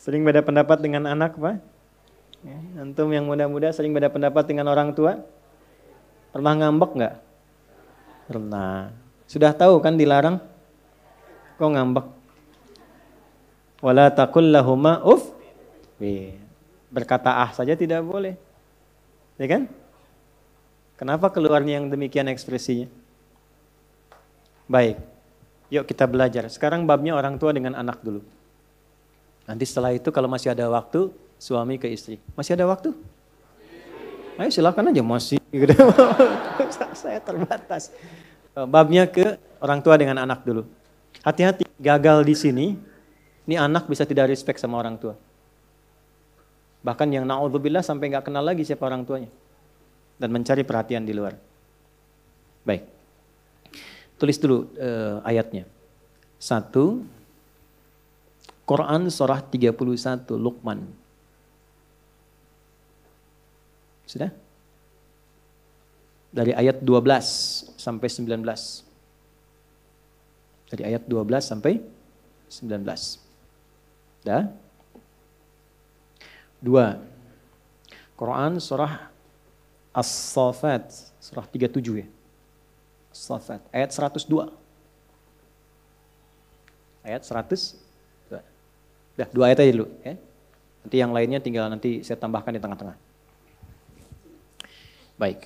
Sering beda pendapat dengan anak, Pak? Ya, antum yang muda-muda sering beda pendapat dengan orang tua? Pernah ngambek nggak? Pernah. Sudah tahu kan dilarang? Kok ngambek? Wala takul lahuma uf. Berkata ah saja tidak boleh. Ya kan? Kenapa keluarnya yang demikian ekspresinya? Baik. Yuk kita belajar. Sekarang babnya orang tua dengan anak dulu. Nanti setelah itu kalau masih ada waktu, suami ke istri. Masih ada waktu? Ayo silakan aja masih. Gitu. Saya terbatas. Eh, babnya ke orang tua dengan anak dulu. Hati-hati, gagal di sini, ini anak bisa tidak respect sama orang tua. Bahkan yang na'udzubillah sampai nggak kenal lagi siapa orang tuanya. Dan mencari perhatian di luar. Baik. Tulis dulu eh, ayatnya. Satu, Quran surah 31 Luqman. Sudah? Dari ayat 12 sampai 19. Dari ayat 12 sampai 19. Dah? Dua. Quran surah As-Safat, surah 37 ya. As-Safat, ayat 102. Ayat 102. Udah, dua ayat aja dulu. Ya. Nanti yang lainnya tinggal nanti saya tambahkan di tengah-tengah. Baik.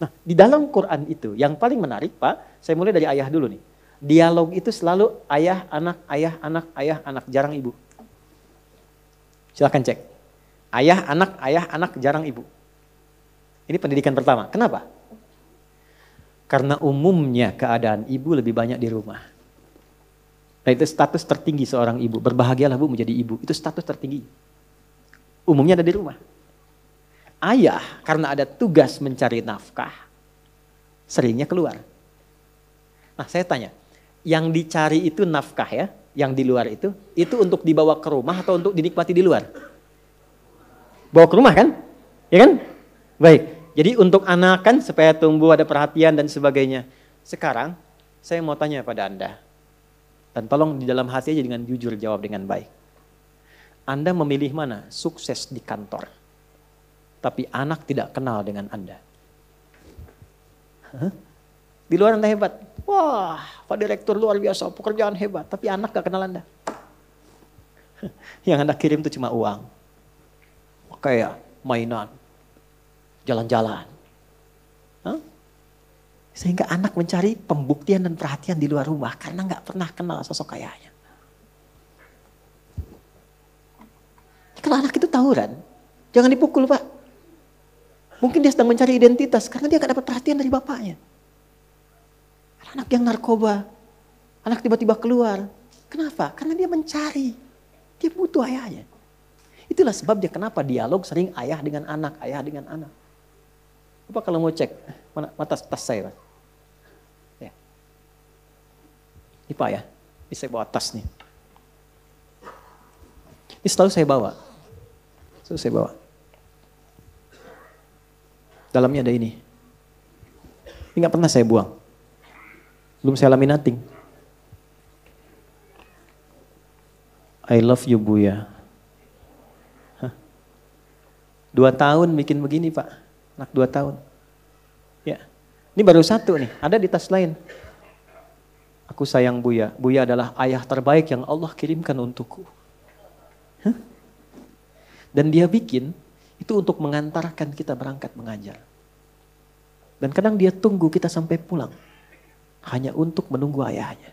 Nah, di dalam Quran itu yang paling menarik Pak, saya mulai dari ayah dulu nih. Dialog itu selalu ayah, anak, ayah, anak, ayah, anak, jarang ibu. Silahkan cek. Ayah, anak, ayah, anak, jarang ibu. Ini pendidikan pertama. Kenapa? Karena umumnya keadaan ibu lebih banyak di rumah. Nah itu status tertinggi seorang ibu. Berbahagialah bu menjadi ibu. Itu status tertinggi. Umumnya ada di rumah. Ayah karena ada tugas mencari nafkah, seringnya keluar. Nah saya tanya, yang dicari itu nafkah ya, yang di luar itu, itu untuk dibawa ke rumah atau untuk dinikmati di luar? Bawa ke rumah kan? Ya kan? Baik, jadi untuk anak kan supaya tumbuh ada perhatian dan sebagainya. Sekarang saya mau tanya pada Anda, dan tolong di dalam hati aja dengan jujur jawab dengan baik. Anda memilih mana? Sukses di kantor. Tapi anak tidak kenal dengan Anda. Hah? Di luar Anda hebat. Wah, Pak Direktur luar biasa, pekerjaan hebat. Tapi anak gak kenal Anda. Yang Anda kirim itu cuma uang. Kayak mainan, jalan-jalan. Sehingga anak mencari pembuktian dan perhatian di luar rumah karena nggak pernah kenal sosok ayahnya. Kalau anak itu tawuran, jangan dipukul pak. Mungkin dia sedang mencari identitas karena dia gak dapat perhatian dari bapaknya. Anak yang narkoba, anak tiba-tiba keluar. Kenapa? Karena dia mencari, dia butuh ayahnya. Itulah sebabnya kenapa dialog sering ayah dengan anak, ayah dengan anak. Apa kalau mau cek mana, mata tas saya? Pak? Ini Pak ya, ini saya bawa tas nih. Ini selalu saya bawa. Selalu saya bawa. Dalamnya ada ini. Ini nggak pernah saya buang. Belum saya laminating. I love you Buya. Hah? Dua tahun bikin begini Pak. Anak dua tahun. Ya. Ini baru satu nih, ada di tas lain. Aku sayang Buya. Buya adalah ayah terbaik yang Allah kirimkan untukku. Dan dia bikin itu untuk mengantarkan kita berangkat mengajar. Dan kadang dia tunggu kita sampai pulang. Hanya untuk menunggu ayahnya.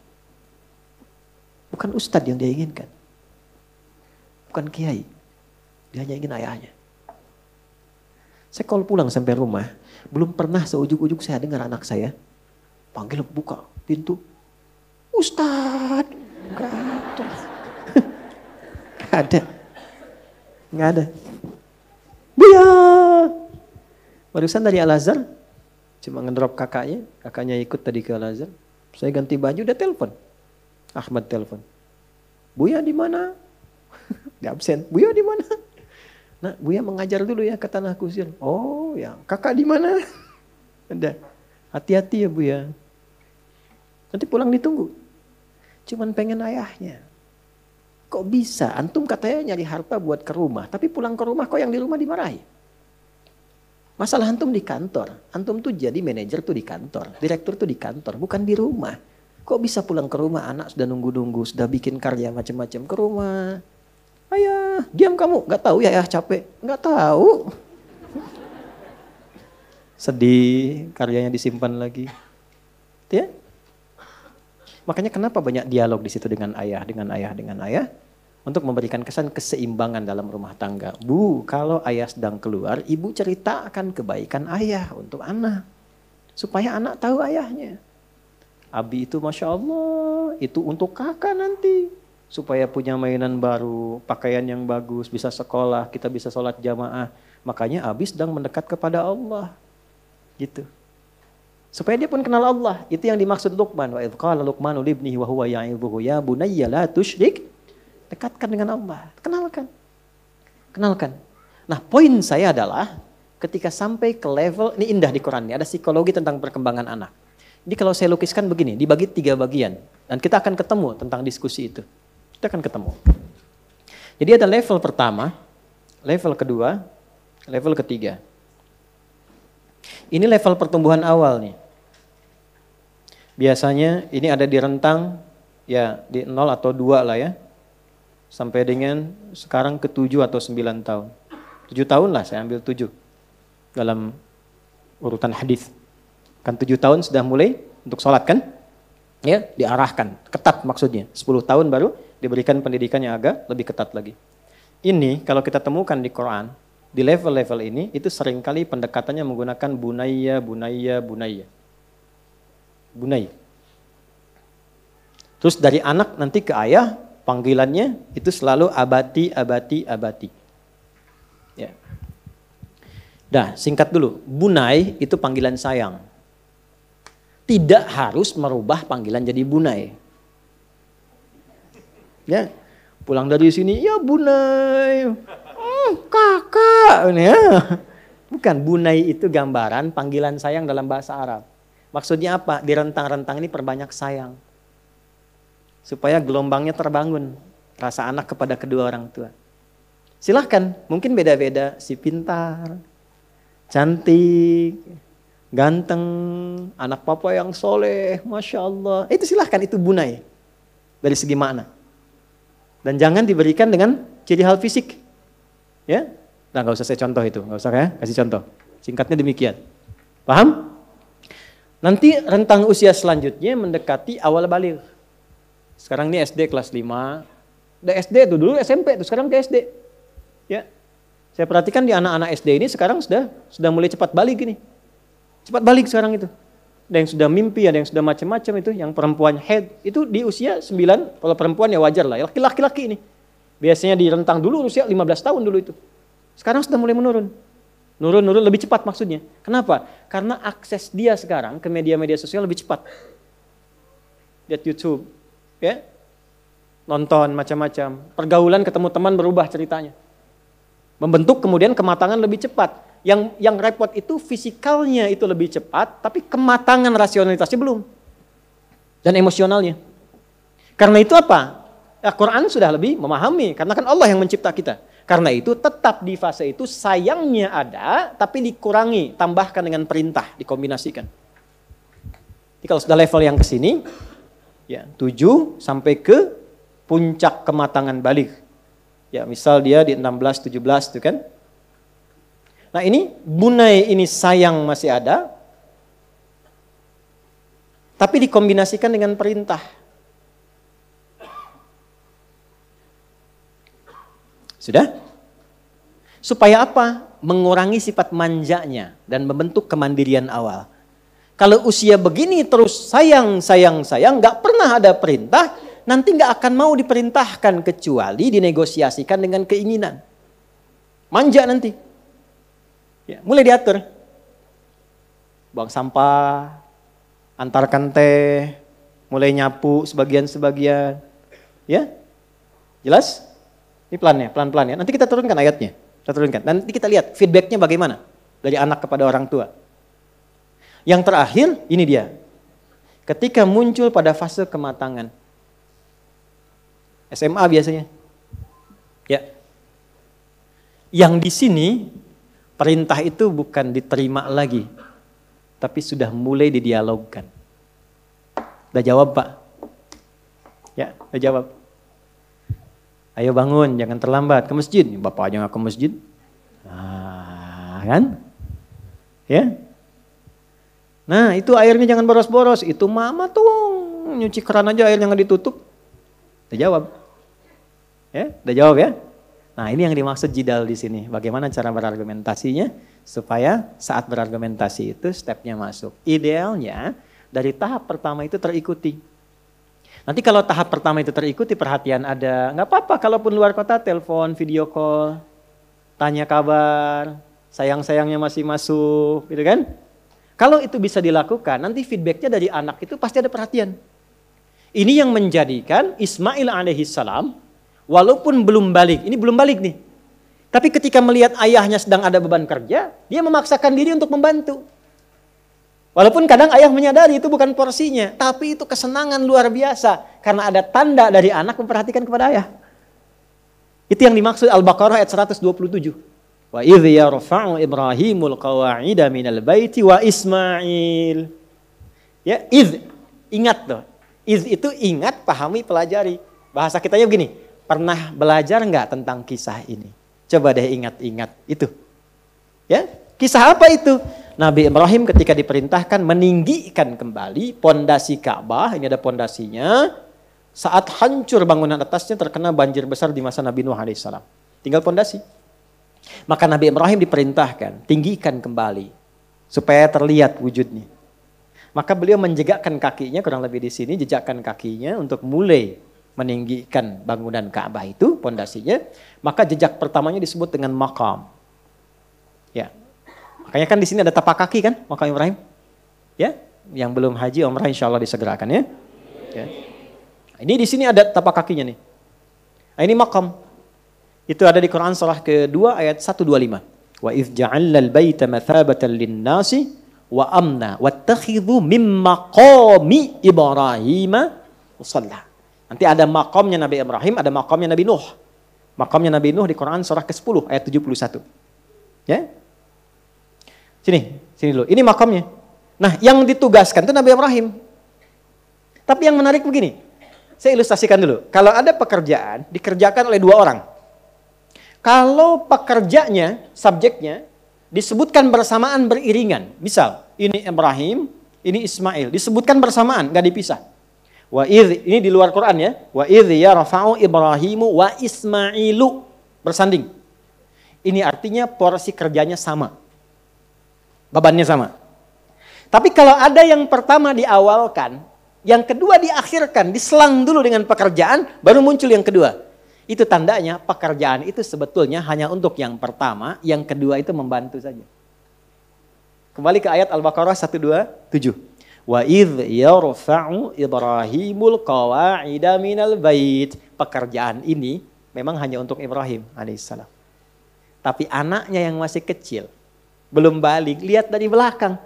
Bukan ustadz yang dia inginkan. Bukan kiai. Dia hanya ingin ayahnya. Saya kalau pulang sampai rumah, belum pernah seujuk-ujuk saya dengar anak saya panggil buka pintu, Ustad, gak ada. nggak ada. Gak ada. Buya. Barusan dari Al-Azhar, cuma ngedrop kakaknya, kakaknya ikut tadi ke Al-Azhar. Saya ganti baju, udah telepon. Ahmad telepon. Buya di mana? Di absen. Buya di mana? Nah, Buya mengajar dulu ya ke tanah kusir. Oh ya, kakak di mana? Ada. Hati-hati ya Buya. Nanti pulang ditunggu. Cuman pengen ayahnya. Kok bisa? Antum katanya nyari harta buat ke rumah, tapi pulang ke rumah kok yang di rumah dimarahi? Masalah antum di kantor. Antum tuh jadi manajer tuh di kantor, direktur tuh di kantor, bukan di rumah. Kok bisa pulang ke rumah anak sudah nunggu-nunggu, sudah bikin karya macam-macam ke rumah. Ayah, diam kamu. Gak tahu ya, ayah capek. Gak tahu. Sedih, karyanya disimpan lagi. Ya, Makanya kenapa banyak dialog di situ dengan ayah, dengan ayah, dengan ayah untuk memberikan kesan keseimbangan dalam rumah tangga. Bu, kalau ayah sedang keluar, ibu ceritakan kebaikan ayah untuk anak supaya anak tahu ayahnya. Abi itu masya Allah, itu untuk kakak nanti supaya punya mainan baru, pakaian yang bagus, bisa sekolah, kita bisa sholat jamaah. Makanya Abi sedang mendekat kepada Allah. Gitu supaya dia pun kenal Allah. Itu yang dimaksud Luqman. Wa idqala Luqmanu libnihi wa huwa ya'idhuhu ya bunayya la tusyrik. Dekatkan dengan Allah, kenalkan. Kenalkan. Nah, poin saya adalah ketika sampai ke level ini indah di Quran ini ada psikologi tentang perkembangan anak. Jadi kalau saya lukiskan begini, dibagi tiga bagian dan kita akan ketemu tentang diskusi itu. Kita akan ketemu. Jadi ada level pertama, level kedua, level ketiga. Ini level pertumbuhan awal nih. Biasanya ini ada di rentang ya di 0 atau 2 lah ya. Sampai dengan sekarang ke 7 atau 9 tahun. 7 tahun lah saya ambil 7 dalam urutan hadis. Kan 7 tahun sudah mulai untuk sholat kan? Ya, diarahkan, ketat maksudnya. 10 tahun baru diberikan pendidikan yang agak lebih ketat lagi. Ini kalau kita temukan di Quran, di level-level ini itu seringkali pendekatannya menggunakan bunaya, bunaya, bunaya bunai. Terus dari anak nanti ke ayah, panggilannya itu selalu abati, abati, abati. Ya. Dah, singkat dulu. Bunai itu panggilan sayang. Tidak harus merubah panggilan jadi bunai. Ya, pulang dari sini, ya bunai. Oh, kakak, ya. Bukan bunai itu gambaran panggilan sayang dalam bahasa Arab. Maksudnya apa? Di rentang-rentang ini perbanyak sayang. Supaya gelombangnya terbangun. Rasa anak kepada kedua orang tua. Silahkan, mungkin beda-beda. Si pintar, cantik, ganteng, anak papa yang soleh, Masya Allah. Itu silahkan, itu bunai. Dari segi makna. Dan jangan diberikan dengan ciri hal fisik. Ya, Nah, gak usah saya contoh itu, nggak usah ya, kasih contoh. Singkatnya demikian. Paham? Nanti rentang usia selanjutnya mendekati awal balik. Sekarang ini SD kelas 5. Udah SD itu dulu SMP itu sekarang ke SD. Ya. Saya perhatikan di anak-anak SD ini sekarang sudah sudah mulai cepat balik ini. Cepat balik sekarang itu. Ada yang sudah mimpi, ada yang sudah macam-macam itu. Yang perempuan head itu di usia 9, kalau perempuan ya wajar lah. Ya, Laki-laki ini. Biasanya di rentang dulu usia 15 tahun dulu itu. Sekarang sudah mulai menurun. Nurun-nurun lebih cepat maksudnya. Kenapa? Karena akses dia sekarang ke media-media sosial lebih cepat. Lihat YouTube, ya. Nonton macam-macam, pergaulan ketemu teman berubah ceritanya. Membentuk kemudian kematangan lebih cepat. Yang yang repot itu fisikalnya itu lebih cepat, tapi kematangan rasionalitasnya belum. Dan emosionalnya. Karena itu apa? Al-Quran ya, sudah lebih memahami, karena kan Allah yang mencipta kita. Karena itu tetap di fase itu sayangnya ada, tapi dikurangi, tambahkan dengan perintah, dikombinasikan. Jadi kalau sudah level yang ke sini, ya 7 sampai ke puncak kematangan balik. Ya misal dia di 16, 17 itu kan. Nah ini bunai ini sayang masih ada, tapi dikombinasikan dengan perintah. Sudah? Supaya apa? Mengurangi sifat manjanya dan membentuk kemandirian awal. Kalau usia begini terus sayang, sayang, sayang, nggak pernah ada perintah, nanti nggak akan mau diperintahkan kecuali dinegosiasikan dengan keinginan. Manja nanti. Ya, mulai diatur. Buang sampah, antarkan teh, mulai nyapu sebagian-sebagian. Ya, jelas? Ini pelan ya, pelan-pelan ya. Nanti kita turunkan ayatnya. Kita turunkan. Nanti kita lihat feedbacknya bagaimana dari anak kepada orang tua. Yang terakhir, ini dia. Ketika muncul pada fase kematangan. SMA biasanya. Ya. Yang di sini perintah itu bukan diterima lagi, tapi sudah mulai didialogkan. Sudah jawab, Pak? Ya, sudah jawab ayo bangun, jangan terlambat ke masjid. Bapak aja nggak ke masjid, nah, kan? Ya. Nah itu airnya jangan boros-boros, itu mama tuh nyuci keran aja airnya nggak ditutup. Udah jawab, ya, udah jawab ya. Nah ini yang dimaksud jidal di sini. Bagaimana cara berargumentasinya supaya saat berargumentasi itu stepnya masuk. Idealnya dari tahap pertama itu terikuti. Nanti kalau tahap pertama itu terikuti perhatian ada, nggak apa-apa kalaupun luar kota telepon, video call, tanya kabar, sayang-sayangnya masih masuk, gitu kan? Kalau itu bisa dilakukan, nanti feedbacknya dari anak itu pasti ada perhatian. Ini yang menjadikan Ismail alaihi salam walaupun belum balik, ini belum balik nih, tapi ketika melihat ayahnya sedang ada beban kerja, dia memaksakan diri untuk membantu. Walaupun kadang ayah menyadari itu bukan porsinya, tapi itu kesenangan luar biasa karena ada tanda dari anak memperhatikan kepada ayah. Itu yang dimaksud Al-Baqarah ayat 127. Wa idh yarfa'u Ibrahimul qawa'ida minal baiti wa Ismail. Ya, idh ingat tuh. Idh itu ingat, pahami, pelajari. Bahasa kita kitanya begini, pernah belajar enggak tentang kisah ini? Coba deh ingat-ingat itu. Ya, kisah apa itu? Nabi Ibrahim ketika diperintahkan meninggikan kembali pondasi Ka'bah, ini ada pondasinya. Saat hancur bangunan atasnya terkena banjir besar di masa Nabi Nuh alaihissalam. Tinggal pondasi. Maka Nabi Ibrahim diperintahkan tinggikan kembali supaya terlihat wujudnya. Maka beliau menjejakkan kakinya kurang lebih di sini jejakkan kakinya untuk mulai meninggikan bangunan Ka'bah itu pondasinya, maka jejak pertamanya disebut dengan makam. Ya, Makanya kan di sini ada tapak kaki kan makam Ibrahim. Ya, yang belum haji umrah insya Allah disegerakan ya. ya. Ini di sini ada tapak kakinya nih. Nah, ini makam. Itu ada di Quran surah kedua ayat 125. Wa idz ja'alnal baita mathabatan lin-nasi wa amna wattakhidhu mim maqami Ibrahim musalla. Nanti ada makamnya Nabi Ibrahim, ada makamnya Nabi Nuh. Makamnya Nabi Nuh di Quran surah ke-10 ayat 71. Ya, Sini, sini dulu. Ini makamnya. Nah, yang ditugaskan itu Nabi Ibrahim. Tapi yang menarik begini. Saya ilustrasikan dulu. Kalau ada pekerjaan dikerjakan oleh dua orang. Kalau pekerjanya, subjeknya disebutkan bersamaan beriringan. Misal, ini Ibrahim, ini Ismail, disebutkan bersamaan, nggak dipisah. Wa idh, ini di luar Quran ya. Wa idh Rafa'u Ibrahimu wa Ismailu bersanding. Ini artinya porsi kerjanya sama. Bebannya sama. Tapi kalau ada yang pertama diawalkan, yang kedua diakhirkan, diselang dulu dengan pekerjaan, baru muncul yang kedua. Itu tandanya pekerjaan itu sebetulnya hanya untuk yang pertama, yang kedua itu membantu saja. Kembali ke ayat Al-Baqarah 127. Wa idh yarfa'u Ibrahimul qawa'ida minal bait. Pekerjaan ini memang hanya untuk Ibrahim alaihissalam. Tapi anaknya yang masih kecil, belum balik, lihat dari belakang.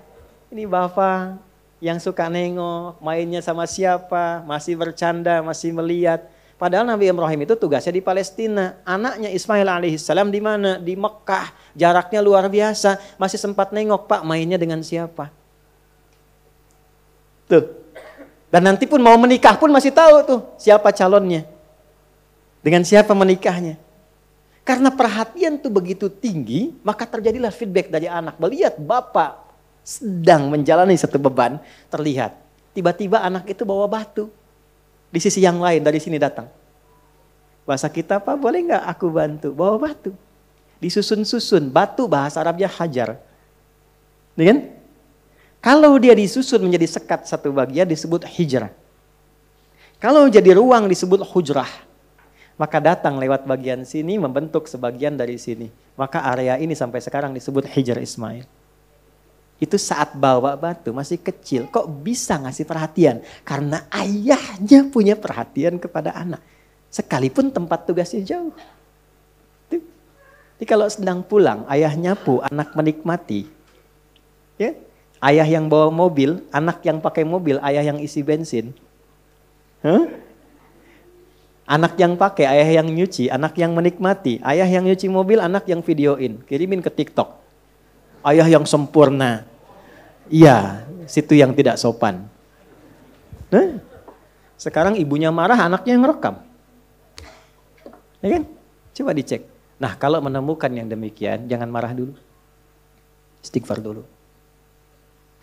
Ini bapak yang suka nengok, mainnya sama siapa, masih bercanda, masih melihat. Padahal Nabi Ibrahim itu tugasnya di Palestina. Anaknya Ismail alaihissalam di mana? Di Mekah. Jaraknya luar biasa. Masih sempat nengok, Pak, mainnya dengan siapa? Tuh. Dan nanti pun mau menikah pun masih tahu tuh siapa calonnya. Dengan siapa menikahnya. Karena perhatian itu begitu tinggi, maka terjadilah feedback dari anak. Melihat bapak sedang menjalani satu beban, terlihat. Tiba-tiba anak itu bawa batu. Di sisi yang lain, dari sini datang. Bahasa kita, apa boleh nggak aku bantu? Bawa batu. Disusun-susun, batu bahasa Arabnya hajar. Dengan Kalau dia disusun menjadi sekat satu bagian disebut hijrah. Kalau jadi ruang disebut hujrah. Maka datang lewat bagian sini membentuk sebagian dari sini. Maka area ini sampai sekarang disebut Hijar Ismail. Itu saat bawa batu masih kecil kok bisa ngasih perhatian karena ayahnya punya perhatian kepada anak. Sekalipun tempat tugasnya jauh. Jadi kalau sedang pulang ayah nyapu, anak menikmati. Ya, ayah yang bawa mobil, anak yang pakai mobil, ayah yang isi bensin. Huh? Anak yang pakai, ayah yang nyuci, anak yang menikmati, ayah yang nyuci mobil, anak yang videoin, kirimin ke TikTok. Ayah yang sempurna. Iya, situ yang tidak sopan. Nah, sekarang ibunya marah, anaknya yang rekam. Ya kan? Coba dicek. Nah, kalau menemukan yang demikian, jangan marah dulu. Istighfar dulu.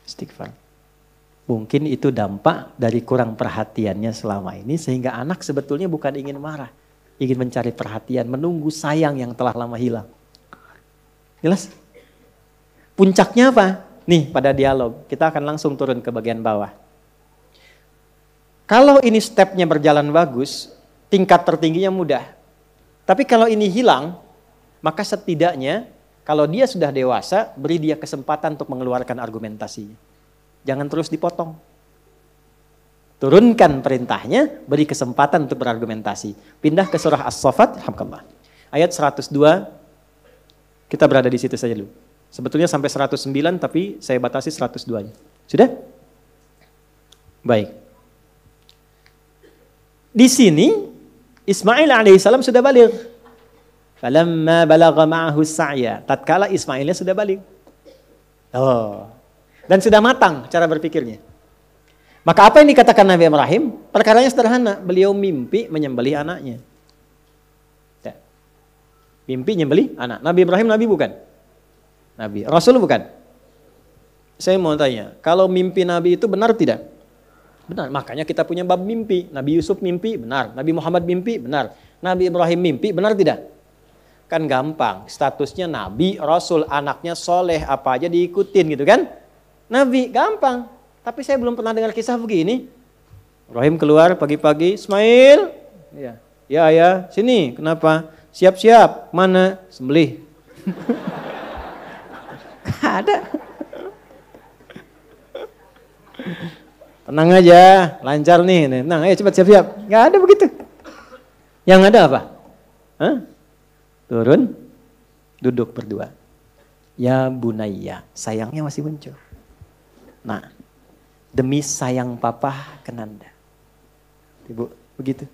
Istighfar. Mungkin itu dampak dari kurang perhatiannya selama ini sehingga anak sebetulnya bukan ingin marah, ingin mencari perhatian, menunggu sayang yang telah lama hilang. Jelas? Puncaknya apa? Nih pada dialog, kita akan langsung turun ke bagian bawah. Kalau ini stepnya berjalan bagus, tingkat tertingginya mudah. Tapi kalau ini hilang, maka setidaknya kalau dia sudah dewasa, beri dia kesempatan untuk mengeluarkan argumentasinya. Jangan terus dipotong. Turunkan perintahnya, beri kesempatan untuk berargumentasi. Pindah ke surah As-Sofat, Alhamdulillah. Ayat 102, kita berada di situ saja dulu. Sebetulnya sampai 109, tapi saya batasi 102-nya. Sudah? Baik. Di sini, Ismail alaihissalam sudah balik. Falamma balagha ma'ahu sa'ya. Tatkala Ismailnya sudah balik. Oh, dan sudah matang cara berpikirnya. Maka apa yang dikatakan Nabi Ibrahim? Perkaranya sederhana, beliau mimpi menyembelih anaknya. Ya. Mimpi nyembelih anak. Nabi Ibrahim nabi bukan? Nabi. Rasul bukan? Saya mau tanya, kalau mimpi nabi itu benar tidak? Benar, makanya kita punya bab mimpi. Nabi Yusuf mimpi, benar. Nabi Muhammad mimpi, benar. Nabi Ibrahim mimpi, benar tidak? Kan gampang, statusnya nabi, rasul, anaknya soleh, apa aja diikutin gitu kan? Nabi, gampang. Tapi saya belum pernah dengar kisah begini. Ibrahim keluar pagi-pagi, Ismail. Ya, ya, ya. sini. Kenapa? Siap-siap. Mana? Sembelih. ada. Tenang aja, lancar nih. Tenang, ayo cepat siap-siap. Gak ada begitu. Yang ada apa? Hah? Turun, duduk berdua. Ya bunaya, sayangnya masih muncul. Nah, demi sayang papa ke Nanda. Ibu, begitu.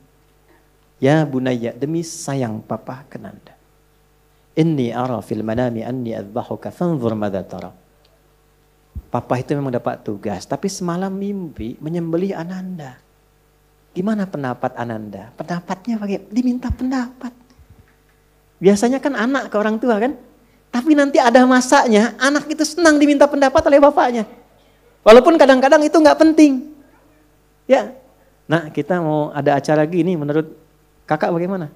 Ya bunaya, demi sayang papa ke Nanda. Inni ara fil manami anni adbahuka fanzur madha tara. Papa itu memang dapat tugas, tapi semalam mimpi menyembelih Ananda. Gimana pendapat Ananda? Pendapatnya pakai diminta pendapat. Biasanya kan anak ke orang tua kan? Tapi nanti ada masanya, anak itu senang diminta pendapat oleh bapaknya. Walaupun kadang-kadang itu nggak penting. Ya, nah kita mau ada acara gini menurut kakak bagaimana?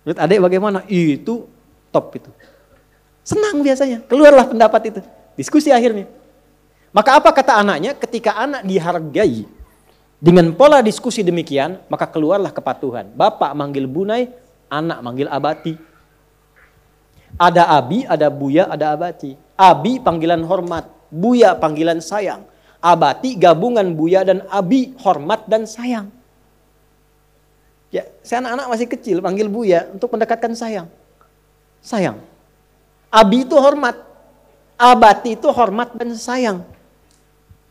Menurut adik bagaimana? Itu top itu. Senang biasanya, keluarlah pendapat itu. Diskusi akhirnya. Maka apa kata anaknya? Ketika anak dihargai dengan pola diskusi demikian, maka keluarlah kepatuhan. Bapak manggil bunai, anak manggil abati. Ada abi, ada buya, ada abati. Abi panggilan hormat, Buya panggilan sayang. Abati gabungan Buya dan Abi hormat dan sayang. Ya, saya anak-anak masih kecil panggil Buya untuk mendekatkan sayang. Sayang. Abi itu hormat. Abati itu hormat dan sayang.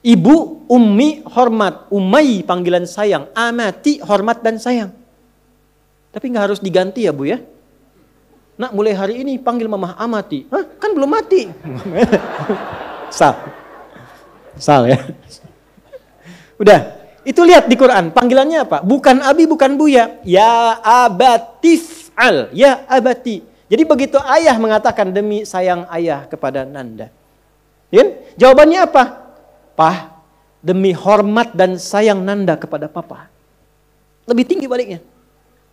Ibu, ummi, hormat. Umai panggilan sayang. Amati, hormat dan sayang. Tapi nggak harus diganti ya Bu ya. Nak mulai hari ini panggil mamah amati. Hah? Kan belum mati. Sal. Sal ya. Udah, itu lihat di Quran, panggilannya apa? Bukan Abi, bukan Buya. Ya abatif al, ya abati. Jadi begitu ayah mengatakan demi sayang ayah kepada Nanda. Ya? Kan? Jawabannya apa? Pah, demi hormat dan sayang Nanda kepada papa. Lebih tinggi baliknya.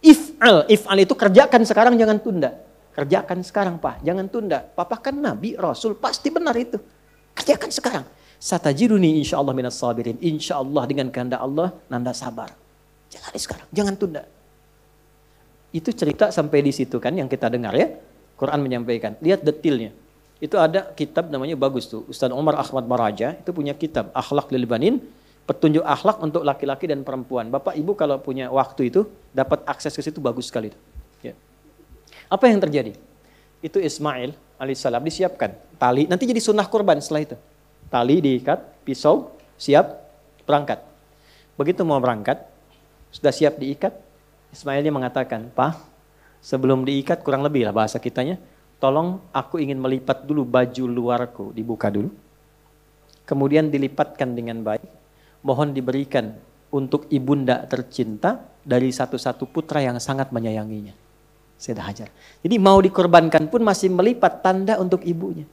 If al, if al itu kerjakan sekarang jangan tunda. Kerjakan sekarang, Pak. Jangan tunda. Papa kan nabi, rasul, pasti benar itu. Kerjakan sekarang. Satajiruni insya Allah minas sabirin. Insya Allah dengan kehendak Allah, nanda sabar. Jalani sekarang, jangan tunda. Itu cerita sampai di situ kan yang kita dengar ya. Quran menyampaikan. Lihat detailnya. Itu ada kitab namanya bagus tuh. Ustaz Umar Ahmad Maraja itu punya kitab Akhlak lil petunjuk akhlak untuk laki-laki dan perempuan. Bapak Ibu kalau punya waktu itu dapat akses ke situ bagus sekali. Ya. Apa yang terjadi? Itu Ismail alaihissalam disiapkan tali. Nanti jadi sunnah kurban setelah itu. Tali diikat, pisau siap berangkat. Begitu mau berangkat, sudah siap diikat, Ismailnya mengatakan, Pak, sebelum diikat kurang lebih lah bahasa kitanya, tolong aku ingin melipat dulu baju luarku, dibuka dulu. Kemudian dilipatkan dengan baik, mohon diberikan untuk ibunda tercinta dari satu-satu putra yang sangat menyayanginya. Sayyidah Hajar. Jadi mau dikorbankan pun masih melipat tanda untuk ibunya.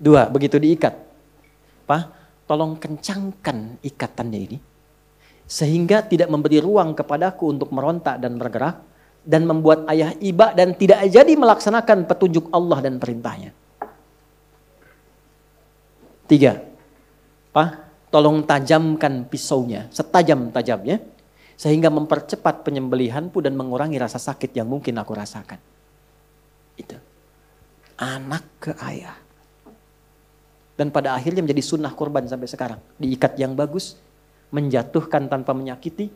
Dua, begitu diikat. Pak, tolong kencangkan ikatannya ini. Sehingga tidak memberi ruang kepadaku untuk meronta dan bergerak. Dan membuat ayah iba dan tidak jadi melaksanakan petunjuk Allah dan perintahnya. Tiga, Pak, tolong tajamkan pisaunya, setajam-tajamnya sehingga mempercepat penyembelihanku dan mengurangi rasa sakit yang mungkin aku rasakan. Itu. Anak ke ayah. Dan pada akhirnya menjadi sunnah korban sampai sekarang. Diikat yang bagus, menjatuhkan tanpa menyakiti,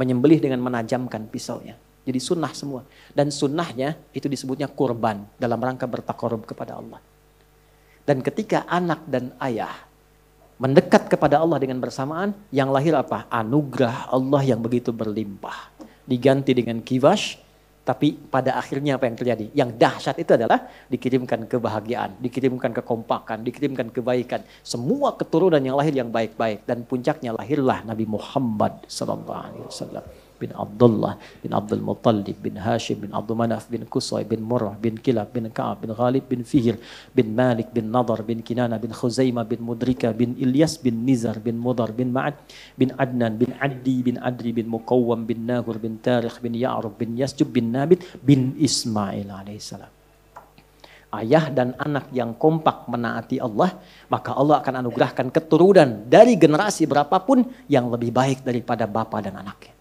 menyembelih dengan menajamkan pisaunya. Jadi sunnah semua. Dan sunnahnya itu disebutnya korban dalam rangka bertakorub kepada Allah. Dan ketika anak dan ayah mendekat kepada Allah dengan bersamaan, yang lahir apa? Anugerah Allah yang begitu berlimpah. Diganti dengan kivash, tapi pada akhirnya apa yang terjadi? Yang dahsyat itu adalah dikirimkan kebahagiaan, dikirimkan kekompakan, dikirimkan kebaikan. Semua keturunan yang lahir yang baik-baik. Dan puncaknya lahirlah Nabi Muhammad SAW bin Abdullah bin Abdul Muttalib bin Hashim bin Abdul Manaf bin Kusay bin Murrah bin Kilab bin Ka'ab bin Ghalib bin Fihir bin Malik bin Nadar bin Kinana bin Khuzaimah bin Mudrika bin Ilyas bin Nizar bin Mudar bin Ma'ad bin Adnan bin Addi bin Adri bin Muqawwam bin Nahur bin Tarikh bin Ya'rub bin Yasjub bin Nabit bin Ismail alaihissalam ayah dan anak yang kompak menaati Allah, maka Allah akan anugerahkan keturunan dari generasi berapapun yang lebih baik daripada bapak dan anaknya.